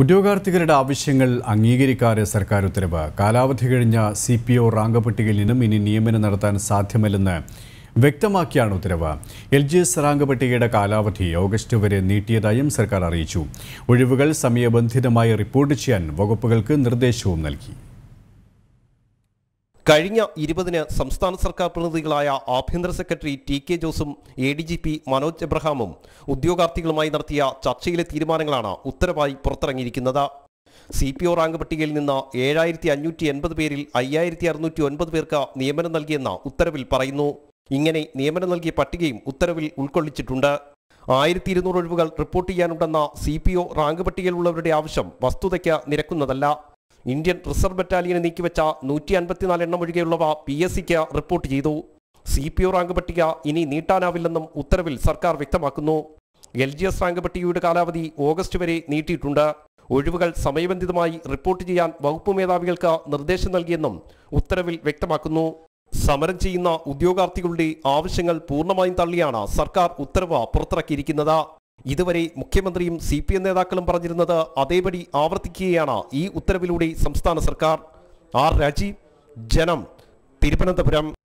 ഉദ്യോഗാർത്ഥികളുടെ ആവശ്യങ്ങൾ അംഗീകരിക്കാതെ സർക്കാർ ഉത്തരവ് കാലാവധി കഴിഞ്ഞ സി പി ഒ റാങ്ക് പട്ടികയിൽ നിന്നും ഇനി നിയമനം നടത്താൻ സാധ്യമല്ലെന്ന് വ്യക്തമാക്കിയാണ് ഉത്തരവ് എൽ ജി എസ് റാങ്ക് പട്ടികയുടെ കാലാവധി ഓഗസ്റ്റ് വരെ നീട്ടിയതായും സർക്കാർ അറിയിച്ചു ഒഴിവുകൾ സമയബന്ധിതമായി റിപ്പോർട്ട് ചെയ്യാൻ വകുപ്പുകൾക്ക് നിർദ്ദേശവും നൽകി കഴിഞ്ഞ ഇരുപതിന് സംസ്ഥാന സർക്കാർ പ്രതിനിധികളായ ആഭ്യന്തര സെക്രട്ടറി ടി കെ ജോസും A D G P Manoj എബ്രഹാമും ഉദ്യോഗാർത്ഥികളുമായി നടത്തിയ ചർച്ചയിലെ തീരുമാനങ്ങളാണ് ഉത്തരവായി പുറത്തിറങ്ങിയിരിക്കുന്നത് സി പി ഒ റാങ്ക് പട്ടികയിൽ നിന്ന് ഏഴായിരത്തി അഞ്ഞൂറ്റി എൺപത് പേരിൽ അയ്യായിരത്തി അറുന്നൂറ്റി ഒൻപത് പേർക്ക് നിയമനം നൽകിയെന്ന ഉത്തരവിൽ പറയുന്നു ഇങ്ങനെ നിയമനം നൽകിയ പട്ടികയും ഉത്തരവിൽ ഉൾക്കൊള്ളിച്ചിട്ടുണ്ട് ആയിരത്തി ഇരുന്നൂറ് ഒഴിവുകൾ റിപ്പോർട്ട് ചെയ്യാനുണ്ടെന്ന സി പി ഒ റാങ്ക് പട്ടികയിലുള്ളവരുടെ ആവശ്യം വസ്തുതയ്ക്ക് നിരക്കുന്നതല്ല ഇന്ത്യൻ റിസർവ് ബറ്റാലിയനെ നീക്കിവെച്ച നൂറ്റി അൻപത്തിനാല് എണ്ണം ഒഴികെയുള്ളവ പി എസ് സിക്ക് റിപ്പോർട്ട് ചെയ്തു സി പി ഒ റാങ്ക് പട്ടിക ഇനി നീട്ടാനാവില്ലെന്നും ഉത്തരവിൽ സർക്കാർ വ്യക്തമാക്കുന്നു എൽ ജി എസ് റാങ്ക് പട്ടികയുടെ കാലാവധി ഓഗസ്റ്റ് വരെ നീട്ടിയിട്ടുണ്ട് ഒഴിവുകൾ സമയബന്ധിതമായി റിപ്പോർട്ട് ചെയ്യാൻ വകുപ്പ് മേധാവികൾക്ക് നിർദ്ദേശം നൽകിയെന്നും ഉത്തരവിൽ വ്യക്തമാക്കുന്നു സമരം ചെയ്യുന്ന ഉദ്യോഗാർത്ഥികളുടെ ആവശ്യങ്ങൾ പൂർണ്ണമായും തള്ളിയാണ് സർക്കാർ ഉത്തരവ് പുറത്തിറക്കിയിരിക്കുന്നത് ഇതുവരെ മുഖ്യമന്ത്രിയും സി പി എം നേതാക്കളും പറഞ്ഞിരുന്നത് അതേപടി ആവർത്തിക്കുകയാണ് ഈ ഉത്തരവിലൂടെ സംസ്ഥാന സർക്കാർ ആർ രാജീവ് ജനം തിരുവനന്തപുരം